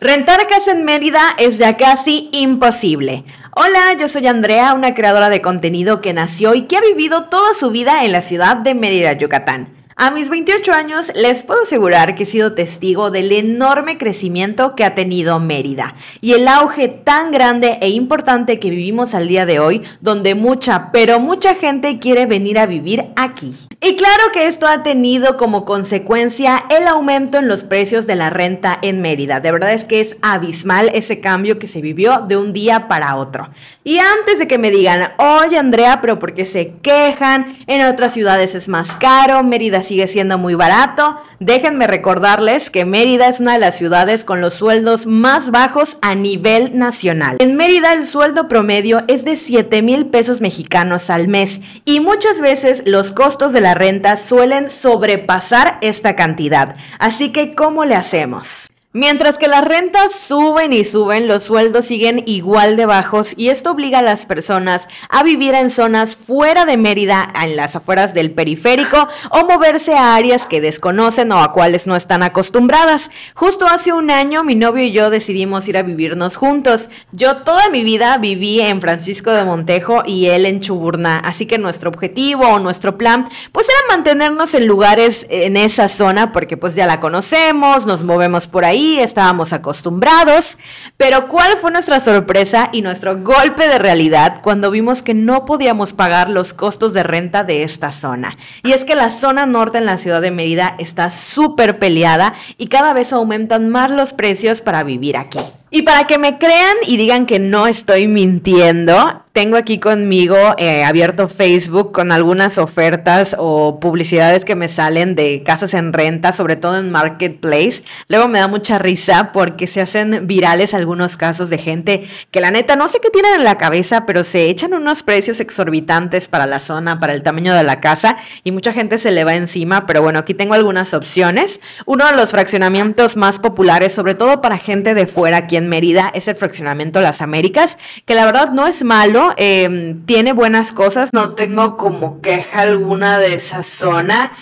Rentar casa en Mérida es ya casi imposible. Hola, yo soy Andrea, una creadora de contenido que nació y que ha vivido toda su vida en la ciudad de Mérida, Yucatán. A mis 28 años les puedo asegurar que he sido testigo del enorme crecimiento que ha tenido Mérida y el auge tan grande e importante que vivimos al día de hoy, donde mucha, pero mucha gente quiere venir a vivir aquí. Y claro que esto ha tenido como consecuencia el aumento en los precios de la renta en Mérida. De verdad es que es abismal ese cambio que se vivió de un día para otro. Y antes de que me digan, oye Andrea, pero ¿por qué se quejan? En otras ciudades es más caro, Mérida sigue siendo muy barato. Déjenme recordarles que Mérida es una de las ciudades con los sueldos más bajos a nivel nacional. En Mérida el sueldo promedio es de 7 mil pesos mexicanos al mes y muchas veces los costos de la renta suelen sobrepasar esta cantidad. Así que, ¿cómo le hacemos? Mientras que las rentas suben y suben, los sueldos siguen igual de bajos y esto obliga a las personas a vivir en zonas fuera de Mérida, en las afueras del periférico o moverse a áreas que desconocen o a cuales no están acostumbradas. Justo hace un año mi novio y yo decidimos ir a vivirnos juntos. Yo toda mi vida viví en Francisco de Montejo y él en Chuburna así que nuestro objetivo o nuestro plan pues era mantenernos en lugares en esa zona porque pues ya la conocemos, nos movemos por ahí estábamos acostumbrados, pero ¿cuál fue nuestra sorpresa y nuestro golpe de realidad cuando vimos que no podíamos pagar los costos de renta de esta zona? Y es que la zona norte en la ciudad de Mérida está súper peleada y cada vez aumentan más los precios para vivir aquí. Y para que me crean y digan que no estoy mintiendo, tengo aquí conmigo eh, abierto Facebook con algunas ofertas o publicidades que me salen de casas en renta, sobre todo en Marketplace. Luego me da mucha risa porque se hacen virales algunos casos de gente que la neta no sé qué tienen en la cabeza, pero se echan unos precios exorbitantes para la zona, para el tamaño de la casa y mucha gente se le va encima. Pero bueno, aquí tengo algunas opciones. Uno de los fraccionamientos más populares, sobre todo para gente de fuera aquí en Mérida, es el fraccionamiento Las Américas, que la verdad no es malo Em, tiene buenas cosas. No tengo como queja alguna de esa zona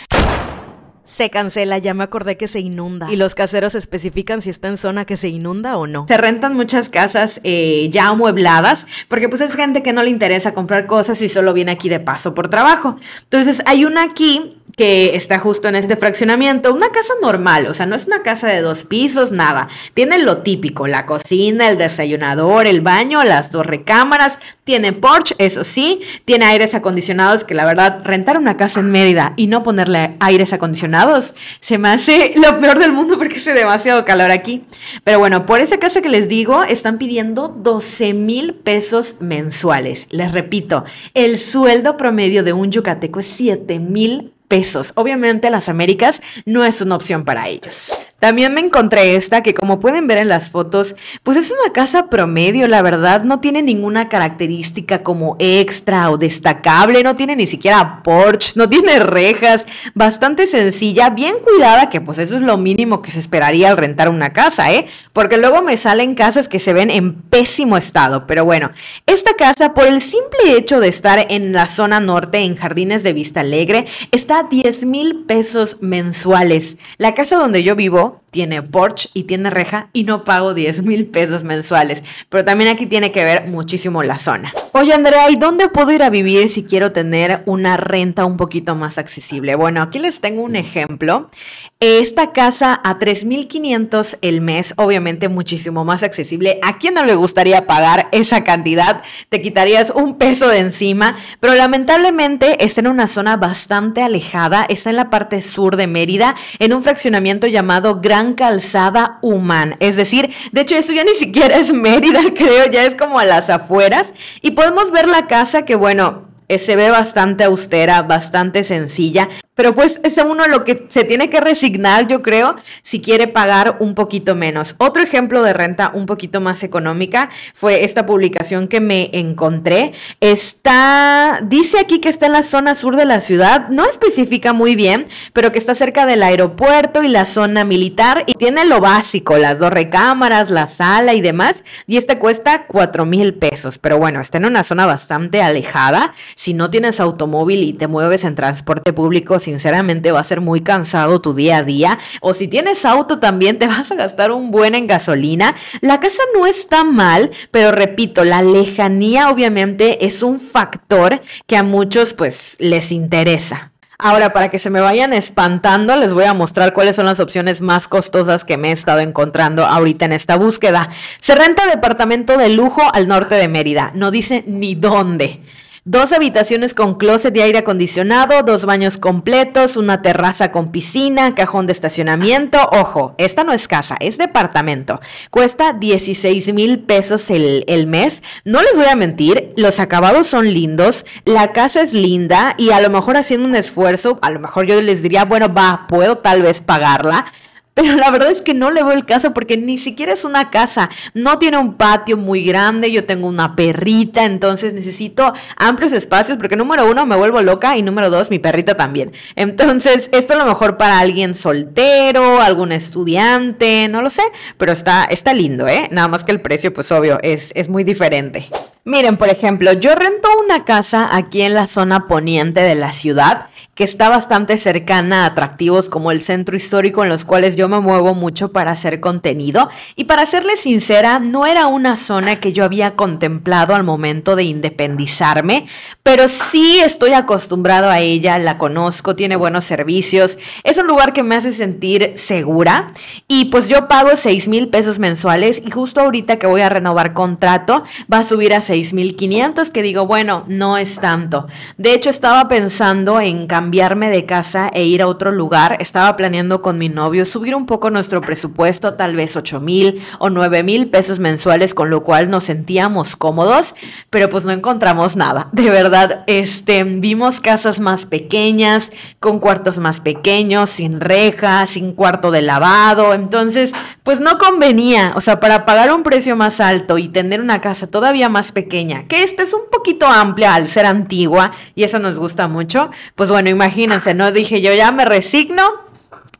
se cancela, ya me acordé que se inunda. Y los caseros especifican si está en zona que se inunda o no. Se rentan muchas casas eh, ya amuebladas, porque pues es gente que no le interesa comprar cosas y solo viene aquí de paso por trabajo. Entonces hay una aquí que está justo en este fraccionamiento, una casa normal, o sea, no es una casa de dos pisos, nada. Tiene lo típico, la cocina, el desayunador, el baño, las dos recámaras, tiene porch, eso sí, tiene aires acondicionados, que la verdad, rentar una casa en Mérida y no ponerle aires acondicionados se me hace lo peor del mundo porque hace demasiado calor aquí. Pero bueno, por esa casa que les digo, están pidiendo 12 mil pesos mensuales. Les repito, el sueldo promedio de un yucateco es 7 mil pesos. Obviamente las Américas no es una opción para ellos. También me encontré esta que como pueden ver en las fotos, pues es una casa promedio, la verdad, no tiene ninguna característica como extra o destacable, no tiene ni siquiera porch, no tiene rejas, bastante sencilla, bien cuidada, que pues eso es lo mínimo que se esperaría al rentar una casa, ¿eh? Porque luego me salen casas que se ven en pésimo estado, pero bueno, esta casa por el simple hecho de estar en la zona norte, en Jardines de Vista Alegre, está a 10 mil pesos mensuales. La casa donde yo vivo, 있고요. tiene porch y tiene reja y no pago 10 mil pesos mensuales. Pero también aquí tiene que ver muchísimo la zona. Oye Andrea, ¿y dónde puedo ir a vivir si quiero tener una renta un poquito más accesible? Bueno, aquí les tengo un ejemplo. Esta casa a 3.500 el mes, obviamente muchísimo más accesible. ¿A quién no le gustaría pagar esa cantidad? Te quitarías un peso de encima, pero lamentablemente está en una zona bastante alejada, está en la parte sur de Mérida, en un fraccionamiento llamado Gran Calzada humana. Es decir, de hecho eso ya ni siquiera es Mérida, creo, ya es como a las afueras. Y podemos ver la casa que, bueno, eh, se ve bastante austera, bastante sencilla. Pero pues es uno lo que se tiene que resignar, yo creo, si quiere pagar un poquito menos. Otro ejemplo de renta un poquito más económica fue esta publicación que me encontré. Está, dice aquí que está en la zona sur de la ciudad, no especifica muy bien, pero que está cerca del aeropuerto y la zona militar y tiene lo básico, las dos recámaras, la sala y demás. Y esta cuesta 4 mil pesos, pero bueno, está en una zona bastante alejada. Si no tienes automóvil y te mueves en transporte público, sinceramente va a ser muy cansado tu día a día. O si tienes auto, también te vas a gastar un buen en gasolina. La casa no está mal, pero repito, la lejanía obviamente es un factor que a muchos pues les interesa. Ahora, para que se me vayan espantando, les voy a mostrar cuáles son las opciones más costosas que me he estado encontrando ahorita en esta búsqueda. Se renta departamento de lujo al norte de Mérida. No dice ni dónde. Dos habitaciones con closet de aire acondicionado, dos baños completos, una terraza con piscina, cajón de estacionamiento. Ojo, esta no es casa, es departamento. Cuesta 16 mil pesos el, el mes. No les voy a mentir, los acabados son lindos, la casa es linda y a lo mejor haciendo un esfuerzo, a lo mejor yo les diría, bueno, va, puedo tal vez pagarla pero la verdad es que no le veo el caso porque ni siquiera es una casa, no tiene un patio muy grande, yo tengo una perrita, entonces necesito amplios espacios porque número uno me vuelvo loca y número dos mi perrita también. Entonces, esto a lo mejor para alguien soltero, algún estudiante, no lo sé, pero está, está lindo, ¿eh? Nada más que el precio, pues obvio, es muy diferente. Miren, por ejemplo, yo rento una casa aquí en la zona poniente de la ciudad que está bastante cercana a atractivos como el centro histórico en los cuales yo me muevo mucho para hacer contenido. Y para serles sincera, no era una zona que yo había contemplado al momento de independizarme, pero sí estoy acostumbrado a ella, la conozco, tiene buenos servicios, es un lugar que me hace sentir segura y pues yo pago 6 mil pesos mensuales y justo ahorita que voy a renovar contrato va a subir a 6 6.500, que digo, bueno, no es tanto. De hecho, estaba pensando en cambiarme de casa e ir a otro lugar. Estaba planeando con mi novio subir un poco nuestro presupuesto, tal vez 8.000 o 9.000 pesos mensuales, con lo cual nos sentíamos cómodos, pero pues no encontramos nada. De verdad, este, vimos casas más pequeñas, con cuartos más pequeños, sin rejas, sin cuarto de lavado. Entonces, pues no convenía, o sea, para pagar un precio más alto y tener una casa todavía más pequeña, que esta es un poquito amplia al ser antigua y eso nos gusta mucho, pues bueno, imagínense, no dije yo ya me resigno,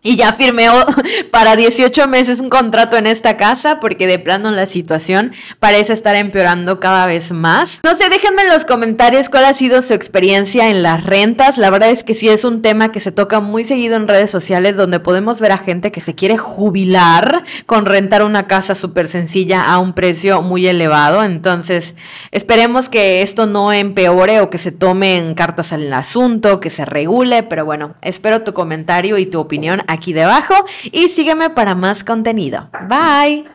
y ya firmé para 18 meses un contrato en esta casa porque de plano la situación parece estar empeorando cada vez más. No sé, déjenme en los comentarios cuál ha sido su experiencia en las rentas. La verdad es que sí es un tema que se toca muy seguido en redes sociales donde podemos ver a gente que se quiere jubilar con rentar una casa súper sencilla a un precio muy elevado. Entonces, esperemos que esto no empeore o que se tomen cartas al asunto, que se regule, pero bueno, espero tu comentario y tu opinión aquí debajo y sígueme para más contenido. Bye.